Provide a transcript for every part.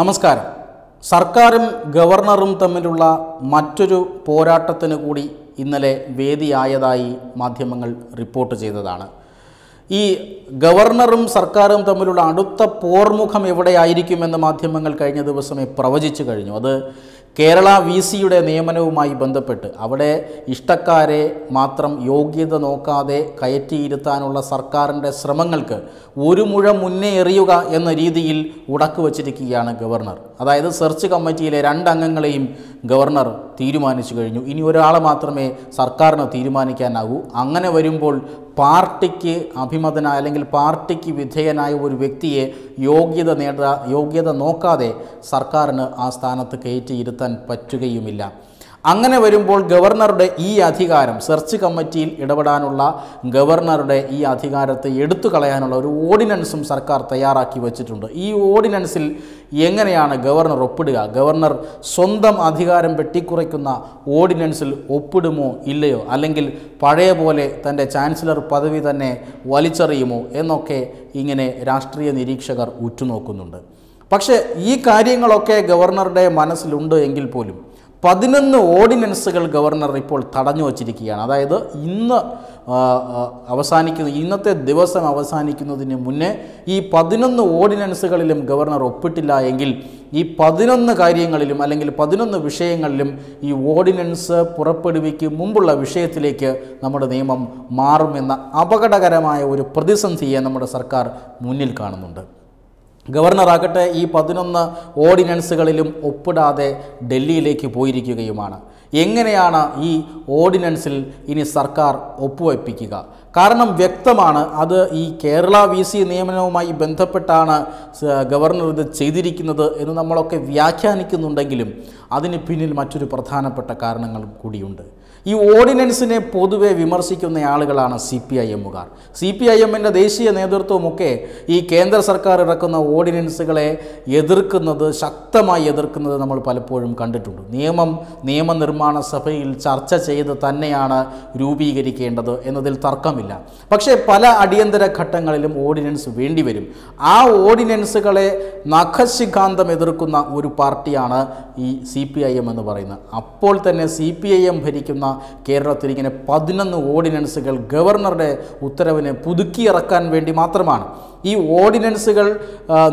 നമസ്കാരം സർക്കാരും ഗവർണറും തമ്മിലുള്ള മറ്റൊരു പോരാട്ടത്തിന് കൂടി ഇന്നലെ വേദിയായതായി മാധ്യമങ്ങൾ റിപ്പോർട്ട് ചെയ്തതാണ് ഈ ഗവർണറും സർക്കാരും തമ്മിലുള്ള അടുത്ത പോർമുഖം എവിടെയായിരിക്കുമെന്ന് മാധ്യമങ്ങൾ കഴിഞ്ഞ ദിവസമേ പ്രവചിച്ചു കഴിഞ്ഞു അത് കേരള വി സിയുടെ നിയമനവുമായി ബന്ധപ്പെട്ട് അവിടെ ഇഷ്ടക്കാരെ മാത്രം യോഗ്യത നോക്കാതെ കയറ്റിയിരുത്താനുള്ള സർക്കാരിൻ്റെ ശ്രമങ്ങൾക്ക് ഒരു മുഴ മുന്നേ എറിയുക എന്ന രീതിയിൽ ഉടക്കു വച്ചിരിക്കുകയാണ് ഗവർണർ അതായത് സെർച്ച് കമ്മിറ്റിയിലെ രണ്ടംഗങ്ങളെയും ഗവർണർ തീരുമാനിച്ചു കഴിഞ്ഞു ഇനി ഒരാളെ മാത്രമേ സർക്കാരിന് തീരുമാനിക്കാനാകൂ അങ്ങനെ വരുമ്പോൾ പാർട്ടിക്ക് അഭിമതനായ അല്ലെങ്കിൽ പാർട്ടിക്ക് വിധേയനായ ഒരു വ്യക്തിയെ യോഗ്യത നേടാ യോഗ്യത നോക്കാതെ സർക്കാരിന് ആ സ്ഥാനത്ത് കയറ്റിയിരുത്താൻ പറ്റുകയുമില്ല അങ്ങനെ വരുമ്പോൾ ഗവർണറുടെ ഈ അധികാരം സെർച്ച് കമ്മിറ്റിയിൽ ഇടപെടാനുള്ള ഗവർണറുടെ ഈ അധികാരത്തെ എടുത്തു കളയാനുള്ള ഒരു ഓർഡിനൻസും സർക്കാർ തയ്യാറാക്കി വച്ചിട്ടുണ്ട് ഈ ഓർഡിനൻസിൽ എങ്ങനെയാണ് ഗവർണർ ഒപ്പിടുക ഗവർണർ സ്വന്തം അധികാരം വെട്ടിക്കുറയ്ക്കുന്ന ഓർഡിനൻസിൽ ഒപ്പിടുമോ ഇല്ലയോ അല്ലെങ്കിൽ പഴയ പോലെ തൻ്റെ ചാൻസലർ പദവി തന്നെ വലിച്ചെറിയുമോ എന്നൊക്കെ ഇങ്ങനെ രാഷ്ട്രീയ നിരീക്ഷകർ ഉറ്റുനോക്കുന്നുണ്ട് പക്ഷേ ഈ കാര്യങ്ങളൊക്കെ ഗവർണറുടെ മനസ്സിലുണ്ട് എങ്കിൽ പോലും പതിനൊന്ന് ഓർഡിനൻസുകൾ ഗവർണർ ഇപ്പോൾ തടഞ്ഞു വച്ചിരിക്കുകയാണ് അതായത് ഇന്ന് അവസാനിക്കുന്ന ഇന്നത്തെ ദിവസം അവസാനിക്കുന്നതിന് മുന്നേ ഈ പതിനൊന്ന് ഓർഡിനൻസുകളിലും ഗവർണർ ഒപ്പിട്ടില്ല എങ്കിൽ ഈ പതിനൊന്ന് കാര്യങ്ങളിലും അല്ലെങ്കിൽ പതിനൊന്ന് വിഷയങ്ങളിലും ഈ ഓർഡിനൻസ് പുറപ്പെടുവിക്ക് മുമ്പുള്ള വിഷയത്തിലേക്ക് നമ്മുടെ നിയമം മാറുമെന്ന അപകടകരമായ ഒരു പ്രതിസന്ധിയെ നമ്മുടെ സർക്കാർ മുന്നിൽ കാണുന്നുണ്ട് ഗവർണറാകട്ടെ ഈ പതിനൊന്ന് ഓർഡിനൻസുകളിലും ഒപ്പിടാതെ ഡൽഹിയിലേക്ക് പോയിരിക്കുകയുമാണ് എങ്ങനെയാണ് ഈ ഓർഡിനൻസിൽ ഇനി സർക്കാർ ഒപ്പുവയ്പ്പിക്കുക കാരണം വ്യക്തമാണ് അത് ഈ കേരള വി സി നിയമനവുമായി ബന്ധപ്പെട്ടാണ് ഗവർണർ ഇത് ചെയ്തിരിക്കുന്നത് എന്ന് നമ്മളൊക്കെ വ്യാഖ്യാനിക്കുന്നുണ്ടെങ്കിലും അതിന് പിന്നിൽ മറ്റൊരു പ്രധാനപ്പെട്ട കാരണങ്ങൾ കൂടിയുണ്ട് ഈ ഓർഡിനൻസിനെ പൊതുവെ വിമർശിക്കുന്ന ആളുകളാണ് സി പി ഐ എമ്മുകാർ സി പി ഐ എമ്മിൻ്റെ ദേശീയ നേതൃത്വമൊക്കെ ഈ കേന്ദ്ര സർക്കാർ ഇറക്കുന്ന ഓർഡിനൻസുകളെ എതിർക്കുന്നത് ശക്തമായി എതിർക്കുന്നത് നമ്മൾ പലപ്പോഴും കണ്ടിട്ടുണ്ട് നിയമം നിയമനിർമ്മാണ സഭയിൽ ചർച്ച ചെയ്ത് തന്നെയാണ് രൂപീകരിക്കേണ്ടത് എന്നതിൽ തർക്കമില്ല പക്ഷേ പല അടിയന്തര ഘട്ടങ്ങളിലും ഓർഡിനൻസ് വേണ്ടിവരും ആ ഓർഡിനൻസുകളെ നഖശിഖാന്തം എതിർക്കുന്ന ഒരു പാർട്ടിയാണ് ഈ സി പി ഐ എം എന്ന് പറയുന്നത് അപ്പോൾ തന്നെ സി പി ഐ എം ഭരിക്കുന്ന കേരളത്തിൽ ഇങ്ങനെ പതിനൊന്ന് ഓർഡിനൻസുകൾ ഗവർണറുടെ പുതുക്കി പുതുക്കിയിറക്കാൻ വേണ്ടി മാത്രമാണ് ഈ ഓർഡിനൻസുകൾ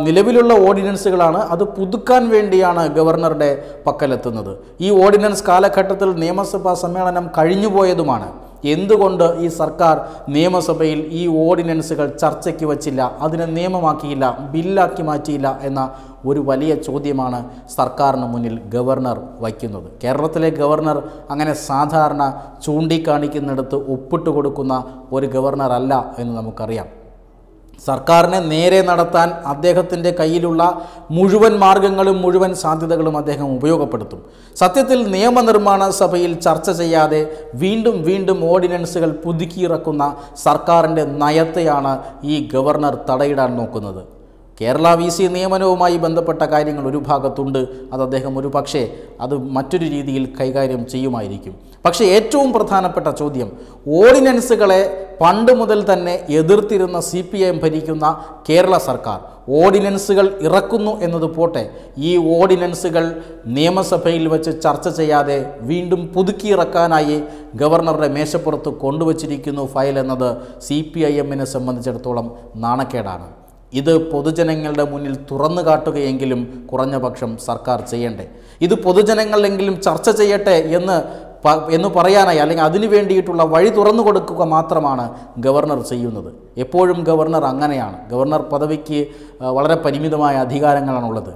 നിലവിലുള്ള ഓർഡിനൻസുകളാണ് അത് പുതുക്കാൻ വേണ്ടിയാണ് ഗവർണറുടെ പക്കലെത്തുന്നത് ഈ ഓർഡിനൻസ് കാലഘട്ടത്തിൽ നിയമസഭാ സമ്മേളനം കഴിഞ്ഞുപോയതുമാണ് എന്തുകൊണ്ട് ഈ സർക്കാർ നിയമസഭയിൽ ഈ ഓർഡിനൻസുകൾ ചർച്ചയ്ക്ക് വച്ചില്ല അതിനെ നിയമമാക്കിയില്ല ബില്ലാക്കി മാറ്റിയില്ല എന്ന ഒരു വലിയ ചോദ്യമാണ് സർക്കാരിന് മുന്നിൽ ഗവർണർ വയ്ക്കുന്നത് കേരളത്തിലെ ഗവർണർ അങ്ങനെ സാധാരണ ചൂണ്ടിക്കാണിക്കുന്നിടത്ത് ഒപ്പിട്ട് കൊടുക്കുന്ന ഒരു ഗവർണർ അല്ല എന്ന് നമുക്കറിയാം സർക്കാരിനെ നേരെ നടത്താൻ അദ്ദേഹത്തിൻ്റെ കയ്യിലുള്ള മുഴുവൻ മാർഗങ്ങളും മുഴുവൻ സാധ്യതകളും അദ്ദേഹം ഉപയോഗപ്പെടുത്തും സത്യത്തിൽ നിയമനിർമ്മാണ സഭയിൽ ചർച്ച ചെയ്യാതെ വീണ്ടും വീണ്ടും ഓർഡിനൻസുകൾ പുതുക്കിയിറക്കുന്ന സർക്കാരിൻ്റെ നയത്തെയാണ് ഈ ഗവർണർ തടയിടാൻ നോക്കുന്നത് കേരള വി സി നിയമനവുമായി ബന്ധപ്പെട്ട കാര്യങ്ങൾ ഒരു ഭാഗത്തുണ്ട് അത് അദ്ദേഹം ഒരു പക്ഷേ അത് മറ്റൊരു രീതിയിൽ കൈകാര്യം ചെയ്യുമായിരിക്കും പക്ഷേ ഏറ്റവും പ്രധാനപ്പെട്ട ചോദ്യം ഓർഡിനൻസുകളെ പണ്ട് മുതൽ തന്നെ എതിർത്തിരുന്ന സി പി എം ഭരിക്കുന്ന കേരള സർക്കാർ ഓർഡിനൻസുകൾ ഇറക്കുന്നു എന്നത് പോട്ടെ ഈ ഓർഡിനൻസുകൾ നിയമസഭയിൽ വെച്ച് ചർച്ച ചെയ്യാതെ വീണ്ടും പുതുക്കിയിറക്കാനായി ഗവർണറുടെ മേശപ്പുറത്ത് കൊണ്ടുവച്ചിരിക്കുന്നു ഫയൽ എന്നത് സി പി ഐ എമ്മിനെ സംബന്ധിച്ചിടത്തോളം നാണക്കേടാണ് ഇത് പൊതുജനങ്ങളുടെ മുന്നിൽ തുറന്നു കാട്ടുകയെങ്കിലും കുറഞ്ഞ പക്ഷം സർക്കാർ ചെയ്യണ്ടേ ഇത് പൊതുജനങ്ങളിലെങ്കിലും ചർച്ച ചെയ്യട്ടെ എന്ന് എന്ന് പറയാനായി അല്ലെങ്കിൽ അതിനു വേണ്ടിയിട്ടുള്ള വഴി തുറന്നു കൊടുക്കുക മാത്രമാണ് ഗവർണർ ചെയ്യുന്നത് എപ്പോഴും ഗവർണർ അങ്ങനെയാണ് ഗവർണർ പദവിക്ക് വളരെ പരിമിതമായ അധികാരങ്ങളാണുള്ളത്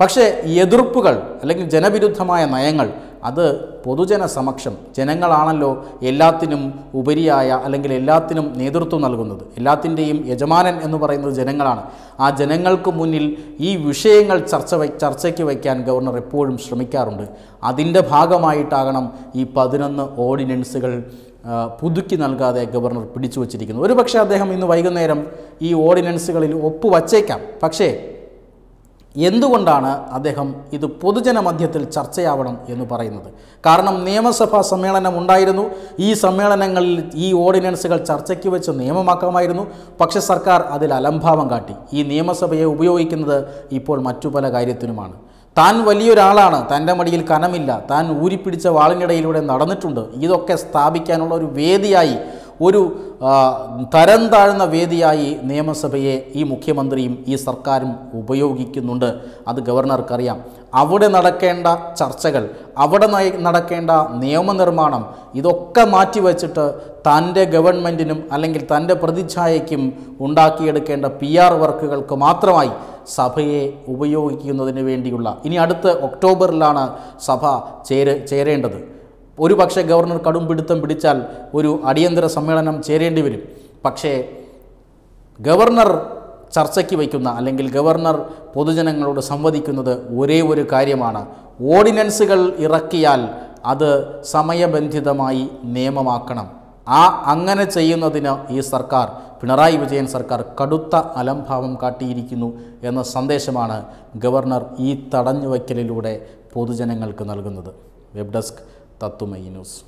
പക്ഷേ എതിർപ്പുകൾ അല്ലെങ്കിൽ ജനവിരുദ്ധമായ നയങ്ങൾ അത് പൊതുജന സമക്ഷം ജനങ്ങളാണല്ലോ എല്ലാത്തിനും ഉപരിയായ അല്ലെങ്കിൽ എല്ലാത്തിനും നേതൃത്വം നൽകുന്നത് എല്ലാത്തിൻ്റെയും യജമാനൻ എന്ന് പറയുന്നത് ജനങ്ങളാണ് ആ ജനങ്ങൾക്ക് മുന്നിൽ ഈ വിഷയങ്ങൾ ചർച്ച ചർച്ചയ്ക്ക് വയ്ക്കാൻ ഗവർണർ എപ്പോഴും ശ്രമിക്കാറുണ്ട് അതിൻ്റെ ഭാഗമായിട്ടാകണം ഈ പതിനൊന്ന് ഓർഡിനൻസുകൾ പുതുക്കി നൽകാതെ ഗവർണർ പിടിച്ചു വച്ചിരിക്കുന്നു ഒരുപക്ഷെ അദ്ദേഹം ഇന്ന് വൈകുന്നേരം ഈ ഓർഡിനൻസുകളിൽ ഒപ്പുവച്ചേക്കാം പക്ഷേ എന്തുകൊണ്ടാണ് അദ്ദേഹം ഇത് പൊതുജന മധ്യത്തിൽ ചർച്ചയാവണം എന്ന് പറയുന്നത് കാരണം നിയമസഭാ സമ്മേളനം ഉണ്ടായിരുന്നു ഈ സമ്മേളനങ്ങളിൽ ഈ ഓർഡിനൻസുകൾ ചർച്ചയ്ക്ക് വെച്ച് നിയമമാക്കാമായിരുന്നു പക്ഷേ സർക്കാർ അതിൽ അലംഭാവം കാട്ടി ഈ നിയമസഭയെ ഉപയോഗിക്കുന്നത് ഇപ്പോൾ മറ്റു പല കാര്യത്തിനുമാണ് താൻ വലിയൊരാളാണ് തൻ്റെ മടിയിൽ കനമില്ല താൻ ഊരിപ്പിടിച്ച വാളിനിടയിലൂടെ നടന്നിട്ടുണ്ട് ഇതൊക്കെ സ്ഥാപിക്കാനുള്ള ഒരു വേദിയായി ഒരു തരം താഴ്ന്ന വേദിയായി നിയമസഭയെ ഈ മുഖ്യമന്ത്രിയും ഈ സർക്കാരും ഉപയോഗിക്കുന്നുണ്ട് അത് ഗവർണർക്കറിയാം അവിടെ നടക്കേണ്ട ചർച്ചകൾ അവിടെ നടക്കേണ്ട നിയമനിർമ്മാണം ഇതൊക്കെ മാറ്റിവെച്ചിട്ട് തൻ്റെ ഗവൺമെൻറ്റിനും അല്ലെങ്കിൽ തൻ്റെ പ്രതിച്ഛായയ്ക്കും ഉണ്ടാക്കിയെടുക്കേണ്ട പി ആർ വർക്കുകൾക്ക് മാത്രമായി സഭയെ ഉപയോഗിക്കുന്നതിന് വേണ്ടിയുള്ള ഇനി അടുത്ത ഒക്ടോബറിലാണ് സഭ ചേരേണ്ടത് ഒരുപക്ഷെ ഗവർണർ കടും പിടുത്തം പിടിച്ചാൽ ഒരു അടിയന്തര സമ്മേളനം ചേരേണ്ടി വരും പക്ഷേ ഗവർണർ ചർച്ചയ്ക്ക് വയ്ക്കുന്ന അല്ലെങ്കിൽ ഗവർണർ പൊതുജനങ്ങളോട് സംവദിക്കുന്നത് ഒരേ ഒരു കാര്യമാണ് ഓർഡിനൻസുകൾ ഇറക്കിയാൽ അത് സമയബന്ധിതമായി നിയമമാക്കണം ആ അങ്ങനെ ചെയ്യുന്നതിന് ഈ സർക്കാർ പിണറായി വിജയൻ സർക്കാർ കടുത്ത അലംഭാവം കാട്ടിയിരിക്കുന്നു എന്ന സന്ദേശമാണ് ഗവർണർ ഈ തടഞ്ഞുവയ്ക്കലിലൂടെ പൊതുജനങ്ങൾക്ക് നൽകുന്നത് വെബ് ഡെസ്ക് தத்துமையினுஸ்